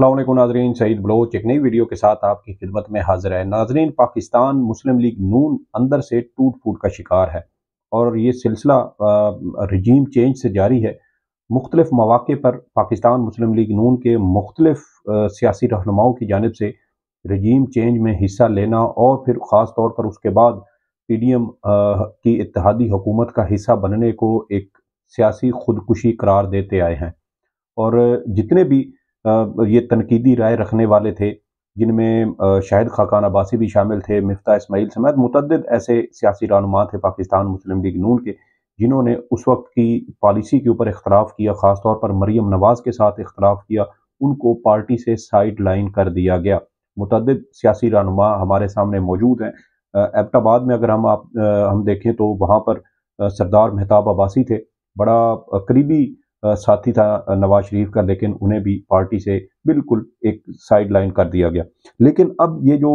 अल्लाम नाजरीन सईद बलोच एक नई वीडियो के साथ आपकी खिदमत में हाजिर है नाजरीन पाकिस्तान मुस्लिम लीग नून अंदर से टूट फूट का शिकार है और ये सिलसिला रजीम चेंज से जारी है मुख्तलिफ मौाक़े पर पाकिस्तान मुस्लिम लीग नून के मुख्तलिफ सियासी रहनुमाओं की जानब से रजीम चेंज में हिस्सा लेना और फिर ख़ास तौर पर उसके बाद पी डी एम की इतिहादी हुकूमत का हिस्सा बनने को एक सियासी खुदकुशी करार देते आए हैं और जितने भी ये तनकीदी राय रखने वाले थे जिनमें शाहिद खाकान अब्बासी भी शामिल थे मफ्ता इसमाइल समेत मतद ऐसे सियासी रहनुमा थे पाकिस्तान मुस्लिम लीग नून के जिन्होंने उस वक्त की पॉलिसी के ऊपर इख्तलाफ किया ख़ासतौर पर मरीम नवाज़ के साथ इख्तलाफ किया उनको पार्टी से साइड लाइन कर दिया गया मतद सियासी रहनुमा हमारे सामने मौजूद हैं एबटाबाद में अगर हम आप हम देखें तो वहाँ पर सरदार मेहताब अब्बासी थे बड़ा करीबी साथी था नवाज शरीफ का लेकिन उन्हें भी पार्टी से बिल्कुल एक साइड लाइन कर दिया गया लेकिन अब ये जो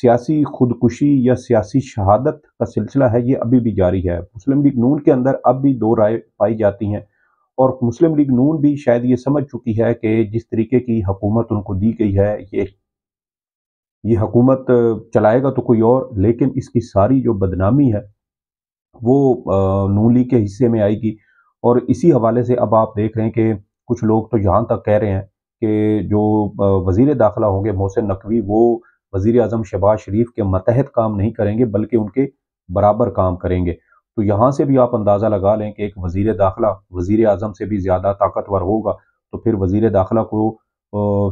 सियासी खुदकुशी या सियासी शहादत का सिलसिला है ये अभी भी जारी है मुस्लिम लीग नून के अंदर अब भी दो राय पाई जाती हैं और मुस्लिम लीग नून भी शायद ये समझ चुकी है कि जिस तरीके की हकूमत उनको दी गई है ये ये हकूमत चलाएगा तो कोई और लेकिन इसकी सारी जो बदनामी है वो नून लीग के हिस्से में आएगी और इसी हवाले से अब आप देख रहे हैं कि कुछ लोग तो यहाँ तक कह रहे हैं कि जो वज़ी दाखिला होंगे मोहसिन नकवी वो वज़ी अजम शहबाज शरीफ के मतहत काम नहीं करेंगे बल्कि उनके बराबर काम करेंगे तो यहाँ से भी आप अंदाज़ा लगा लें कि एक वज़ी दाखिला वज़ी अजम से भी ज़्यादा ताकतवर होगा तो फिर वज़ी दाखिला को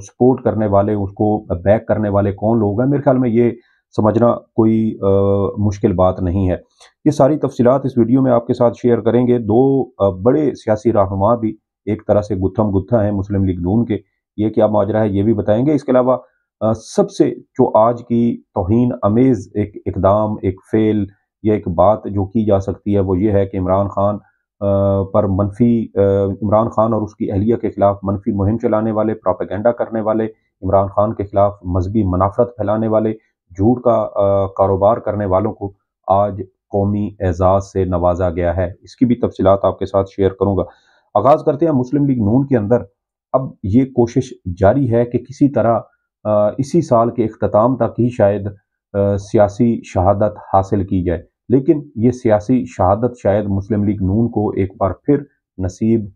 सपोर्ट करने वाले उसको बैक करने वाले कौन लोग हैं मेरे ख्याल में ये समझना कोई आ, मुश्किल बात नहीं है ये सारी तफसीत इस वीडियो में आपके साथ शेयर करेंगे दो आ, बड़े सियासी रहनुमा भी एक तरह से गुत्थम गुत्था हैं मुस्लिम लीग नून के ये क्या माजरा है ये भी बताएंगे इसके अलावा सबसे जो आज की तोहन अमेज़ एक इकदाम एक फ़ेल या एक बात जो की जा सकती है वो ये है कि इमरान खान पर मनफी इमरान खान और उसकी अहलिया के ख़िलाफ़ मनफी मुहिम चलाने वाले प्रोपेगेंडा करने वाले इमरान खान के ख़िलाफ़ मजहबी मुनाफरत फैलाने वाले झूठ का कारोबार करने वालों को आज कौमी एजाज से नवाजा गया है इसकी भी तफसीत आपके साथ शेयर करूँगा आगाज़ करते हैं मुस्लिम लीग नून के अंदर अब ये कोशिश जारी है कि किसी तरह इसी साल के अख्ताम तक ही शायद सियासी शहादत हासिल की जाए लेकिन ये सियासी शहादत शायद मुस्लिम लीग नून को एक बार फिर नसीब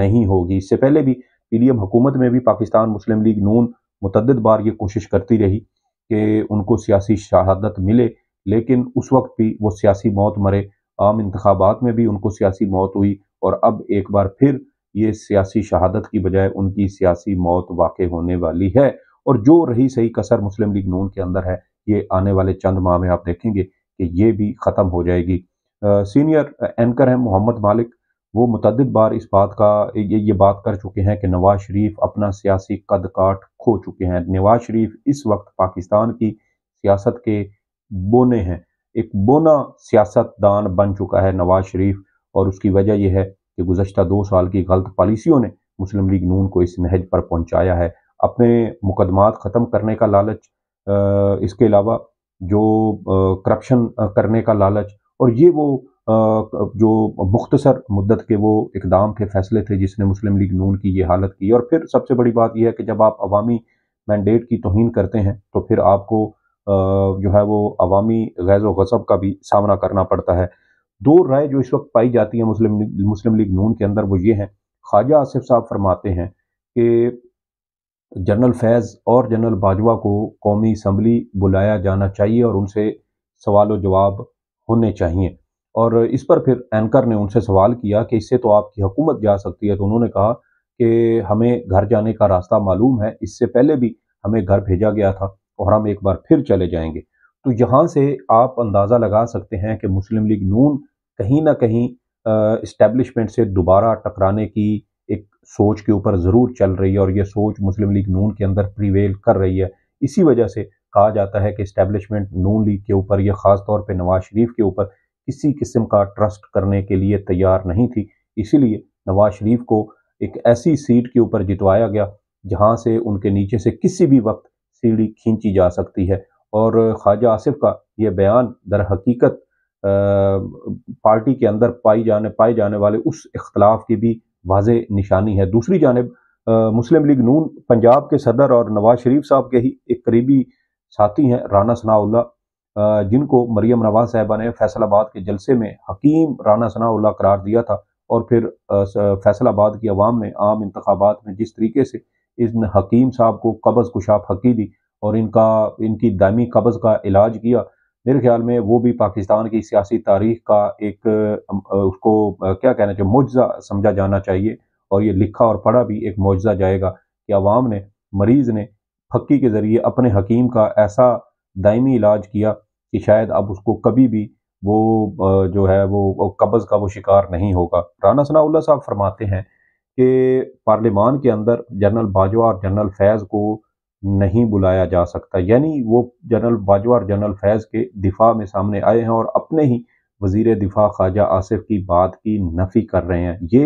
नहीं होगी इससे पहले भी पी डी एम हुकूमत में भी पाकिस्तान मुस्लिम लीग नून मतद बार ये कोशिश करती रही कि उनको सियासी शहादत मिले लेकिन उस वक्त भी वो सियासी मौत मरे आम इंतबात में भी उनको सियासी मौत हुई और अब एक बार फिर ये सियासी शहादत की बजाय उनकी सियासी मौत वाक़ होने वाली है और जो रही सही कसर मुस्लिम लीग नून के अंदर है ये आने वाले चंद माह में आप देखेंगे कि ये भी ख़त्म हो जाएगी आ, सीनियर एंकर हैं मोहम्मद मालिक वो मतद बार इस बात का ये ये बात कर चुके हैं कि नवाज शरीफ अपना सियासी कद काट खो चुके हैं नवाज शरीफ इस वक्त पाकिस्तान की सियासत के बोने हैं एक बोना सियासतदान बन चुका है नवाज शरीफ और उसकी वजह यह है कि गुजशत दो साल की गलत पॉलिसियों ने मुस्लिम लीग नून को इस नहज पर पहुंचाया है अपने मुकदमात ख़त्म करने का लालच इसके अलावा जो करप्शन करने का लालच और ये वो जो मुख्तसर मुद्दत के वो इकदाम थे फैसले थे जिसने मुस्लिम लीग नून की ये हालत की और फिर सबसे बड़ी बात यह है कि जब आप अवामी मैंडेट की तोहन करते हैं तो फिर आपको जो है वो अवामी गैज़ गसब का भी सामना करना पड़ता है दो राय जो इस वक्त पाई जाती है मुस्लिम मुस्लिम लीग नून के अंदर वो ये हैं ख्वाजा आसिफ साहब फरमाते हैं कि जनरल फैज़ और जनरल बाजवा को कौमी असम्बली बुलाया जाना चाहिए और उनसे सवाल जवाब होने चाहिए और इस पर फिर एंकर ने उनसे सवाल किया कि इससे तो आपकी हुकूमत जा सकती है तो उन्होंने कहा कि हमें घर जाने का रास्ता मालूम है इससे पहले भी हमें घर भेजा गया था और हम एक बार फिर चले जाएंगे तो यहाँ से आप अंदाज़ा लगा सकते हैं कि मुस्लिम लीग नून कहीं ना कहीं इस्टेब्लिशमेंट से दोबारा टकराने की एक सोच के ऊपर ज़रूर चल रही है और ये सोच मुस्लिम लीग नून के अंदर प्रिवेल कर रही है इसी वजह से कहा जाता है कि इस्टेब्लिशमेंट नून लीग के ऊपर या ख़ास तौर पर नवाज शरीफ के ऊपर किसी किस्म का ट्रस्ट करने के लिए तैयार नहीं थी इसीलिए नवाज शरीफ को एक ऐसी सीट के ऊपर जितवाया गया जहां से उनके नीचे से किसी भी वक्त सीढ़ी खींची जा सकती है और ख्वाजा आसिफ का ये बयान दर हकीकत पार्टी के अंदर पाई जाने पाए जाने वाले उस इख्तलाफ की भी वाज निशानी है दूसरी जानब मुस्लिम लीग नून पंजाब के सदर और नवाज शरीफ साहब के ही एक करीबी साथी हैं राना सनाउल्ला जिनको मरियम नवाज साहबा ने फैसलाबाद के जलसे में हकीम राना सनाउल्ला करार दिया था और फिर फैसलाबाद की आवाम ने आम इंतबात में जिस तरीके से इन हकीम साहब को कबज़ कुशाफ हकी दी और इनका इनकी दायमी कबज़ का इलाज किया मेरे ख्याल में वो भी पाकिस्तान की सियासी तारीख का एक उसको क्या कहना चाहिए मुआजा समझा जाना चाहिए और ये लिखा और पढ़ा भी एक मुआजा जाएगा कि आवाम ने मरीज़ ने हकी के ज़रिए अपने हकीम का ऐसा दायमी इलाज किया कि शायद अब उसको कभी भी वो जो है वो कब्ज़ का वो शिकार नहीं होगा राना सनाउल्ला साहब फरमाते हैं कि पार्लिमान के अंदर जनरल बाजवा और जनरल फैज़ को नहीं बुलाया जा सकता यानी वो जनरल बाजवा और जनरल फैज़ के दिफा में सामने आए हैं और अपने ही वजीर दिफा ख्वाजा आसिफ की बात की नफ़ी कर रहे हैं ये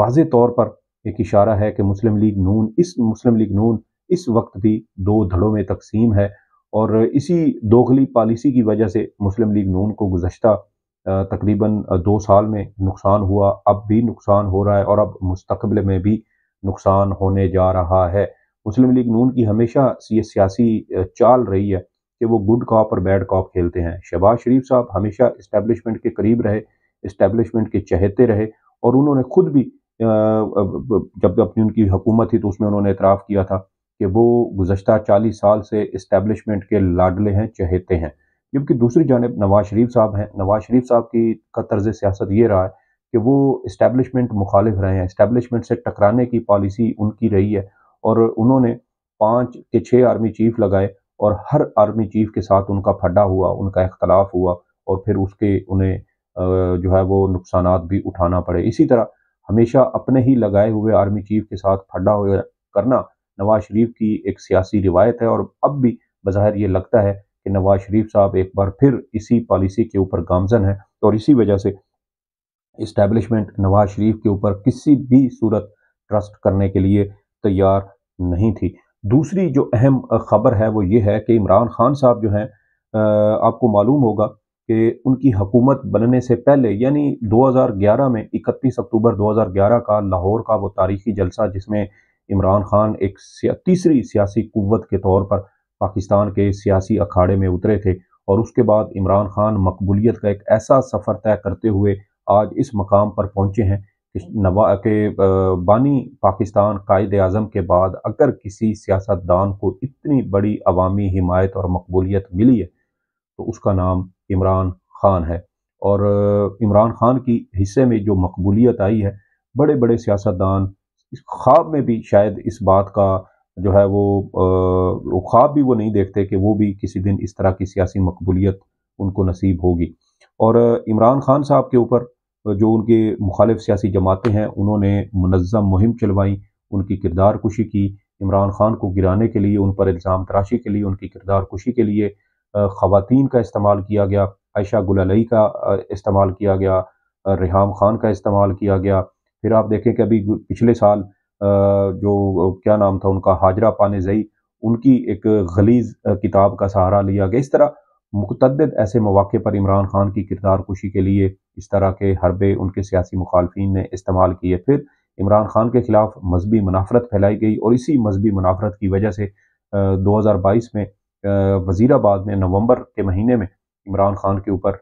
वाज तौर पर एक इशारा है कि मुस्लिम लीग नून इस मुस्लिम लीग नून इस वक्त भी दो धड़ों में तकसीम है और इसी दोखली पॉलिसी की वजह से मुस्लिम लीग नून को गुजशत तकरीबन दो साल में नुकसान हुआ अब भी नुकसान हो रहा है और अब मुस्तबिल में भी नुकसान होने जा रहा है मुस्लिम लीग नून की हमेशा ये सियासी चाल रही है कि वो गुड कॉप और बैड कॉप खेलते हैं शहबाज शरीफ साहब हमेशा इस्टेबलिशमेंट के करीब रहे इस्टेबलिशमेंट के चहते रहे और उन्होंने खुद भी जब अपनी उनकी हुकूमत थी तो उसमें उन्होंने इतराफ़ किया था कि वो गुज्त चालीस साल से इस्टेबलिशमेंट के लाडले हैं चहेते हैं जबकि दूसरी जानब नवाज शरीफ साहब हैं नवाज शरीफ साहब की का तर्ज सियासत ये रहा है कि वो इस्टेबलिशमेंट मुखालिफ रहे हैं इस्टेबलिशमेंट से टकराने की पॉलिसी उनकी रही है और उन्होंने पाँच के छः आर्मी चीफ लगाए और हर आर्मी चीफ के साथ उनका फड्डा हुआ उनका इख्तलाफ हुआ और फिर उसके उन्हें जो है वो नुकसान भी उठाना पड़े इसी तरह हमेशा अपने ही लगाए हुए आर्मी चीफ के साथ फड्डा हुआ करना नवाज शरीफ की एक सियासी रिवायत है और अब भी बाहर ये लगता है कि नवाज शरीफ साहब एक बार फिर इसी पॉलिसी के ऊपर गामजन है और इसी वजह से इस्टेबलिशमेंट नवाज शरीफ के ऊपर किसी भी सूरत ट्रस्ट करने के लिए तैयार नहीं थी दूसरी जो अहम खबर है वो ये है कि इमरान खान साहब जो हैं आपको मालूम होगा कि उनकी हकूमत बनने से पहले यानी 2011 में 31 अक्टूबर 2011 का लाहौर का वो तारीखी जलसा जिसमें इमरान खान एक तीसरी सियासी कुत के तौर पर पाकिस्तान के सियासी अखाड़े में उतरे थे और उसके बाद इमरान खान मकबूलीत का एक ऐसा सफ़र तय करते हुए आज इस मकाम पर पहुँचे हैं कि नवा के बानी पाकिस्तान कायद अज़म के बाद अगर किसी सियासतदान को इतनी बड़ी अवामी हिमायत और मकबूलीत मिली है तो उसका नाम इमरान खान है और इमरान खान की हिस्से में जो मकबूलीत आई है बड़े बड़े सियासतदान ख्वाब में भी शायद इस बात का जो है वो ख्वाब भी वो नहीं देखते कि वो भी किसी दिन इस तरह की सियासी मकबूलियत उनको नसीब होगी और इमरान खान साहब के ऊपर जो उनके मुखालिफ सियासी जमातें हैं उन्होंने मनज़म मुहिम चलवाई उनकी किरदार कुशी की इमरान खान को गिराने के लिए उन पर इल्ज़ाम तराशी के लिए उनकी किरदार कुशी के लिए ख़वातीन का इस्तेमाल किया गया आयशा गुलालई का इस्तेमाल किया गया रिहाम खान का इस्तेमाल किया गया फिर आप देखें कि अभी पिछले साल जो क्या नाम था उनका हाजरा पान जई उनकी एक गलीज किताब का सहारा लिया गया इस तरह मुतद ऐसे मौाक़े पर इमरान खान की किरदार कुशी के लिए इस तरह के हरबे उनके सियासी मुखालफी ने इस्तेमाल किए फिर इमरान खान के खिलाफ मजहबी मुनाफरत फैलाई गई और इसी मजहबी मुनाफरत की वजह से दो हज़ार बाईस में वज़ीराबाद में नवंबर के महीने में इमरान खान के ऊपर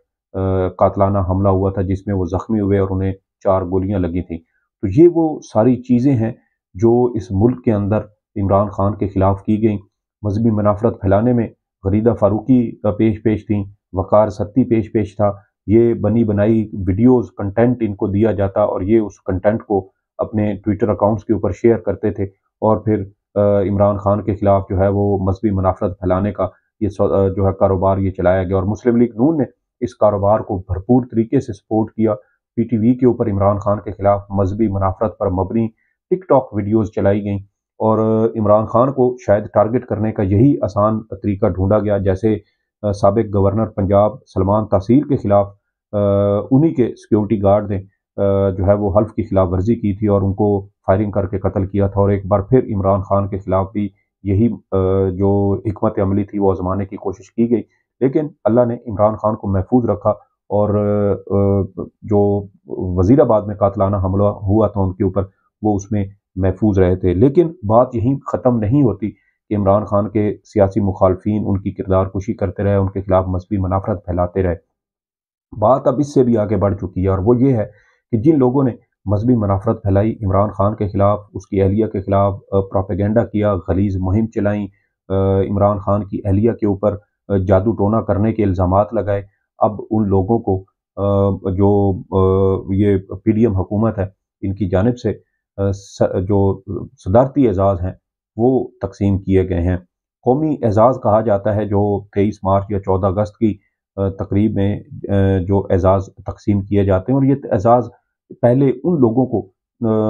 कातलाना हमला हुआ था जिसमें वो ज़ख्मी हुए और उन्हें चार गोलियां लगी थी तो ये वो सारी चीज़ें हैं जो इस मुल्क के अंदर इमरान खान के ख़िलाफ़ की गई मजहबी मुनाफरत फैलाने में गरीदा फारूकी का पेश पेश थी वकार सत्ती पेश पेश था ये बनी बनाई वीडियोस कंटेंट इनको दिया जाता और ये उस कंटेंट को अपने ट्विटर अकाउंट्स के ऊपर शेयर करते थे और फिर इमरान खान के ख़िलाफ़ जो है वो मजहबी मुनाफरत फैलाने का ये जो है कारोबार ये चलाया गया और मुस्लिम लीग नून ने इस कारोबार को भरपूर तरीके से सपोर्ट किया पीटीवी के ऊपर इमरान खान के खिलाफ मजहबी मुनाफरत पर मबनी टिकटॉक वीडियोस चलाई गईं और इमरान खान को शायद टारगेट करने का यही आसान तरीका ढूंढा गया जैसे सबक गवर्नर पंजाब सलमान तसीर के खिलाफ उन्हीं के सिक्योरिटी गार्ड ने जो है वो हल्फ की खिलाफ वर्जी की थी और उनको फायरिंग करके कत्ल किया था और एक बार फिर इमरान खान के खिलाफ भी यही जो हमत अमली थी वो आजमाने की कोशिश की गई लेकिन अल्लाह ने इमरान खान को महफूज रखा और जो वज़ीराबाद में कातलाना हमला हुआ था उनके ऊपर वो उसमें महफूज रहे थे लेकिन बात यहीं ख़त्म नहीं होती कि इमरान खान के सियासी मुखालफी उनकी किरदार कुशी करते रहे उनके खिलाफ मजहबी मुनाफरत फैलाते रहे बात अब इससे भी आगे बढ़ चुकी है और वो ये है कि जिन लोगों ने मजहबी मुनाफरत फैलाई इमरान खान के ख़िलाफ़ उसकी अहलिया के ख़िलाफ़ प्रोपेगेंडा किया गलीज मुहिम चलाई इमरान खान की अहलिया के ऊपर जादू टोना करने के इल्ज़ाम लगाए अब उन लोगों को जो ये पी डी एम हुकूमत है इनकी जानब से जो सदारती एजाज़ हैं वो तकसीम किए गए हैं कौमी एजाज़ कहा जाता है जो तेईस मार्च या चौदह अगस्त की तकरीब में जो एजाज़ तकसीम किए जाते हैं और ये एजाज़ पहले उन लोगों को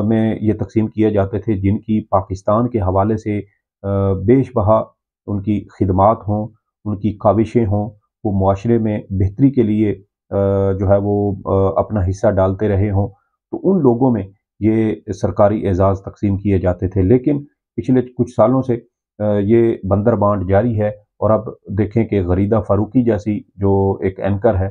में ये तकसीम किए जाते थे जिनकी पाकिस्तान के हवाले से बेश बहा उनकी खिदमत हों उनकी काविशें हों वो माशरे में बेहतरी के लिए जो है वो अपना हिस्सा डालते रहे हों तो उन लोगों में ये सरकारी एजाज़ तकसीम किए जाते थे लेकिन पिछले कुछ सालों से ये बंदर बांट जारी है और अब देखें कि गरीदा फारूकी जैसी जो एक एंकर है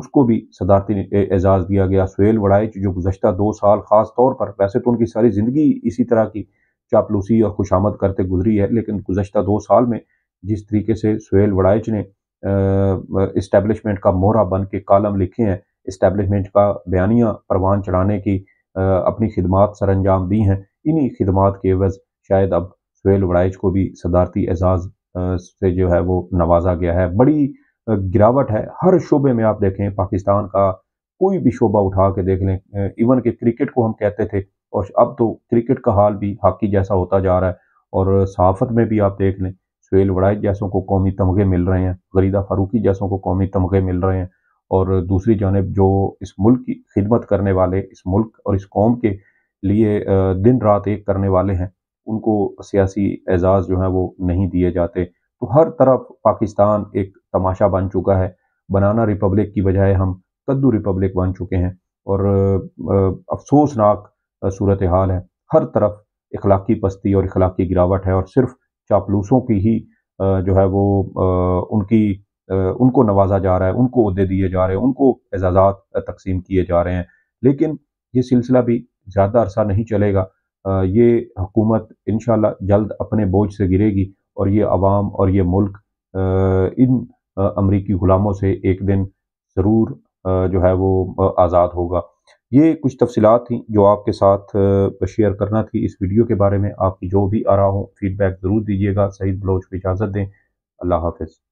उसको भी सदारती एजाज़ दिया गया सुहेल वड़ाइच जो गुजशत दो साल ख़ास तौर पर वैसे तो उनकी सारी ज़िंदगी इसी तरह की चापलूसी और खुशामद करते गुजरी है लेकिन गुजशत दो साल में जिस तरीके से सुहेल वड़ाइच ने इस्टेब्लिशमेंट का मोहरा बन के कॉलम लिखे हैं इस्टेब्लिशमेंट का बयानिया परवान चढ़ाने की अपनी खिदमत सर अंजाम दी हैं इन्हीं खिदमत के वज शायद अब सुहेल वड़ाइज को भी सदारती एजाज़ से जो है वो नवाजा गया है बड़ी गिरावट है हर शोबे में आप देखें पाकिस्तान का कोई भी शोबा उठा के देख लें इवन के क्रिकेट को हम कहते थे और अब तो क्रिकेट का हाल भी हॉकी जैसा होता जा रहा है और सहाफत में भी आप देख लें शुेल वड़ायत जैसों को कौमी तमगे मिल रहे हैं गरीदा फारूकी जैसों को कौमी तमगे मिल रहे हैं और दूसरी जानब जो इस मुल्क की खिदमत करने वाले इस मुल्क और इस कौम के लिए दिन रात एक करने वाले हैं उनको सियासी एजाज़ जो है वो नहीं दिए जाते तो हर तरफ पाकिस्तान एक तमाशा बन चुका है बनाना रिपब्लिक की बजाय हम कद्दू रिपब्लिक बन चुके हैं और अफसोसनाक सूरत हाल है हर तरफ इखलाकी पस्ती और इखलाकी गिरावट है और सिर्फ़ चापलूसों की ही जो है वो उनकी उनको नवाजा जा रहा है उनको उहदे दिए जा रहे हैं उनको एजाज़ात तकसीम किए जा रहे हैं लेकिन ये सिलसिला भी ज़्यादा अरसा नहीं चलेगा ये हुकूमत इन जल्द अपने बोझ से गिरेगी और ये आवाम और ये मुल्क इन अमरीकी ग़ुलामों से एक दिन ज़रूर जो है वो आज़ाद होगा ये कुछ तफसीत थी जो आपके साथ शेयर करना थी इस वीडियो के बारे में आपकी जो भी आ रहा हो फीडबैक ज़रूर दीजिएगा सईद बलोच को इजाज़त दें अल्लाह हाफिज़